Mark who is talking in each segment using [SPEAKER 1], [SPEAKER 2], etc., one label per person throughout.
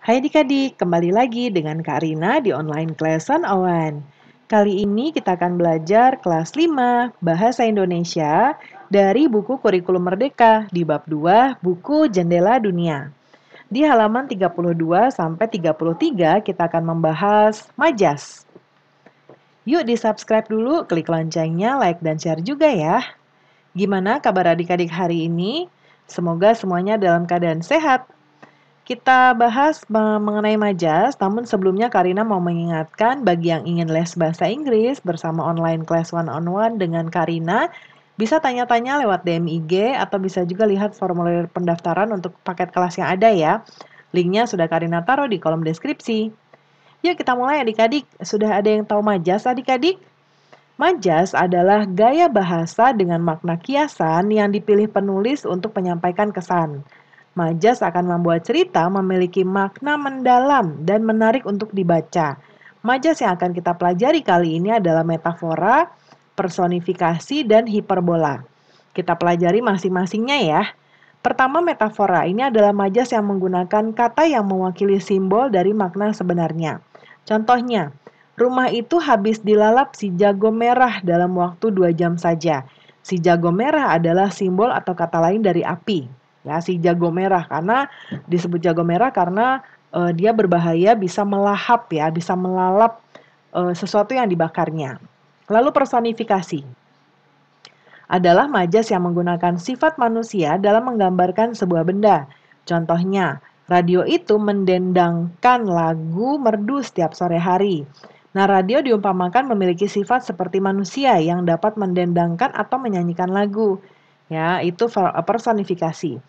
[SPEAKER 1] Hai adik-adik, kembali lagi dengan Kak Rina di Online kelasan Awan. Kali ini kita akan belajar kelas 5 Bahasa Indonesia dari buku Kurikulum Merdeka di bab 2 buku Jendela Dunia. Di halaman 32 sampai 33 kita akan membahas majas. Yuk di-subscribe dulu, klik loncengnya, like dan share juga ya. Gimana kabar adik-adik hari ini? Semoga semuanya dalam keadaan sehat kita bahas mengenai majas, namun sebelumnya Karina mau mengingatkan bagi yang ingin les bahasa Inggris bersama online class one-on-one dengan Karina, bisa tanya-tanya lewat DM IG atau bisa juga lihat formulir pendaftaran untuk paket kelas yang ada ya. Linknya sudah Karina taruh di kolom deskripsi. Yuk kita mulai adik-adik. Sudah ada yang tahu majas adik-adik? Majas adalah gaya bahasa dengan makna kiasan yang dipilih penulis untuk menyampaikan kesan. Majas akan membuat cerita memiliki makna mendalam dan menarik untuk dibaca. Majas yang akan kita pelajari kali ini adalah metafora, personifikasi, dan hiperbola. Kita pelajari masing-masingnya ya. Pertama, metafora ini adalah majas yang menggunakan kata yang mewakili simbol dari makna sebenarnya. Contohnya, rumah itu habis dilalap si jago merah dalam waktu dua jam saja. Si jago merah adalah simbol atau kata lain dari api ya si jago merah karena disebut jago merah karena uh, dia berbahaya bisa melahap ya, bisa melalap uh, sesuatu yang dibakarnya. Lalu personifikasi adalah majas yang menggunakan sifat manusia dalam menggambarkan sebuah benda. Contohnya, radio itu mendendangkan lagu merdu setiap sore hari. Nah, radio diumpamakan memiliki sifat seperti manusia yang dapat mendendangkan atau menyanyikan lagu. Ya, itu personifikasi.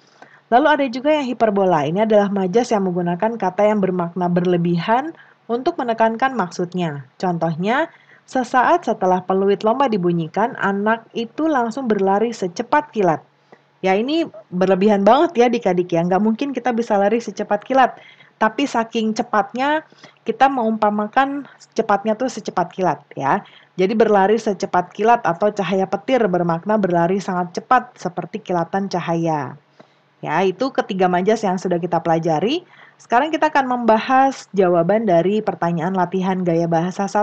[SPEAKER 1] Lalu ada juga yang hiperbola. Ini adalah majas yang menggunakan kata yang bermakna berlebihan untuk menekankan maksudnya. Contohnya, sesaat setelah peluit lomba dibunyikan, anak itu langsung berlari secepat kilat. Ya ini berlebihan banget ya adik-adik ya. Nggak mungkin kita bisa lari secepat kilat tapi saking cepatnya kita mengumpamakan cepatnya tuh secepat kilat ya. Jadi berlari secepat kilat atau cahaya petir bermakna berlari sangat cepat seperti kilatan cahaya. Ya, itu ketiga majas yang sudah kita pelajari. Sekarang kita akan membahas jawaban dari pertanyaan latihan gaya bahasa 1.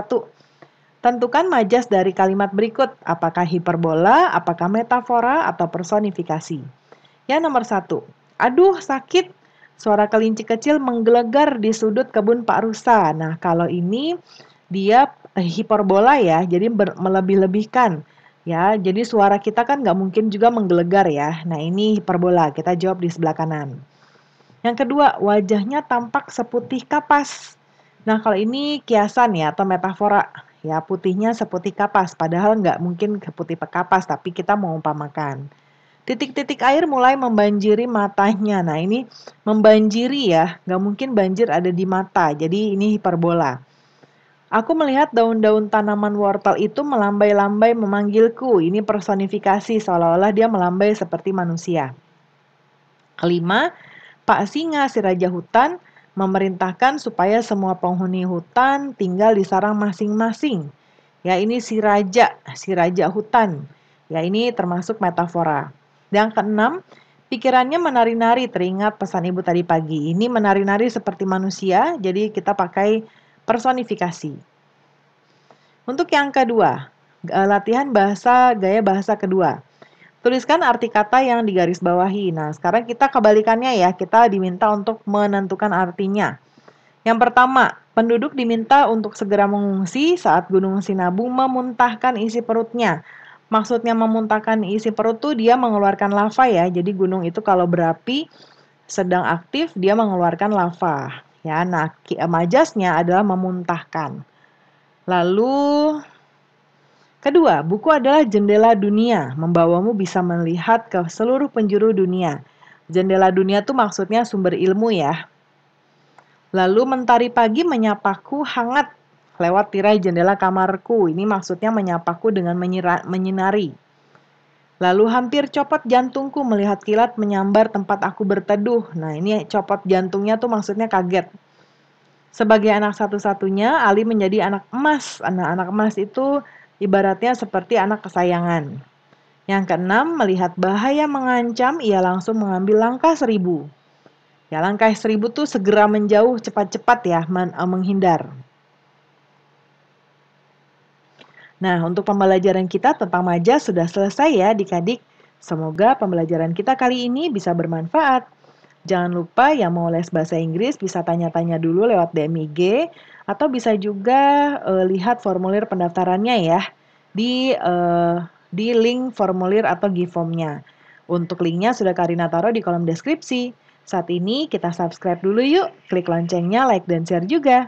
[SPEAKER 1] Tentukan majas dari kalimat berikut, apakah hiperbola, apakah metafora, atau personifikasi. Ya, nomor satu. Aduh, sakit, Suara kelinci kecil menggelegar di sudut kebun Pak Rusa. Nah, kalau ini dia eh, hiperbola ya, jadi melebih-lebihkan ya. Jadi suara kita kan nggak mungkin juga menggelegar ya. Nah, ini hiperbola. Kita jawab di sebelah kanan. Yang kedua, wajahnya tampak seputih kapas. Nah, kalau ini kiasan ya atau metafora ya putihnya seputih kapas padahal nggak mungkin seputih kapas tapi kita mau umpamakan. Titik-titik air mulai membanjiri matanya. Nah ini membanjiri ya, nggak mungkin banjir ada di mata. Jadi ini hiperbola. Aku melihat daun-daun tanaman wortel itu melambai-lambai memanggilku. Ini personifikasi seolah-olah dia melambai seperti manusia. Kelima, Pak Singa si raja hutan memerintahkan supaya semua penghuni hutan tinggal di sarang masing-masing. Ya ini si raja, si raja hutan. Ya ini termasuk metafora. Yang keenam, pikirannya menari-nari teringat pesan ibu tadi pagi. Ini menari-nari seperti manusia, jadi kita pakai personifikasi. Untuk yang kedua, eh, latihan bahasa gaya bahasa kedua. Tuliskan arti kata yang digaris bawahi. Nah, sekarang kita kebalikannya ya. Kita diminta untuk menentukan artinya. Yang pertama, penduduk diminta untuk segera mengungsi saat Gunung sinabung memuntahkan isi perutnya maksudnya memuntahkan isi perut tuh dia mengeluarkan lava ya. Jadi gunung itu kalau berapi sedang aktif dia mengeluarkan lava. Ya, nah eh, majasnya adalah memuntahkan. Lalu kedua, buku adalah jendela dunia, membawamu bisa melihat ke seluruh penjuru dunia. Jendela dunia tuh maksudnya sumber ilmu ya. Lalu mentari pagi menyapaku hangat lewat tirai jendela kamarku. Ini maksudnya menyapaku dengan menyinari. Lalu hampir copot jantungku melihat kilat menyambar tempat aku berteduh. Nah, ini copot jantungnya tuh maksudnya kaget. Sebagai anak satu-satunya, Ali menjadi anak emas. Anak-anak emas itu ibaratnya seperti anak kesayangan. Yang keenam, melihat bahaya mengancam, ia langsung mengambil langkah seribu. Ya, langkah seribu tuh segera menjauh cepat-cepat ya, eh, menghindar. Nah, untuk pembelajaran kita tentang majas sudah selesai ya adik-adik. Semoga pembelajaran kita kali ini bisa bermanfaat. Jangan lupa yang mau les bahasa Inggris bisa tanya-tanya dulu lewat DMIG atau bisa juga uh, lihat formulir pendaftarannya ya di uh, di link formulir atau gform Untuk linknya sudah Karina taruh di kolom deskripsi. Saat ini kita subscribe dulu yuk, klik loncengnya, like dan share juga.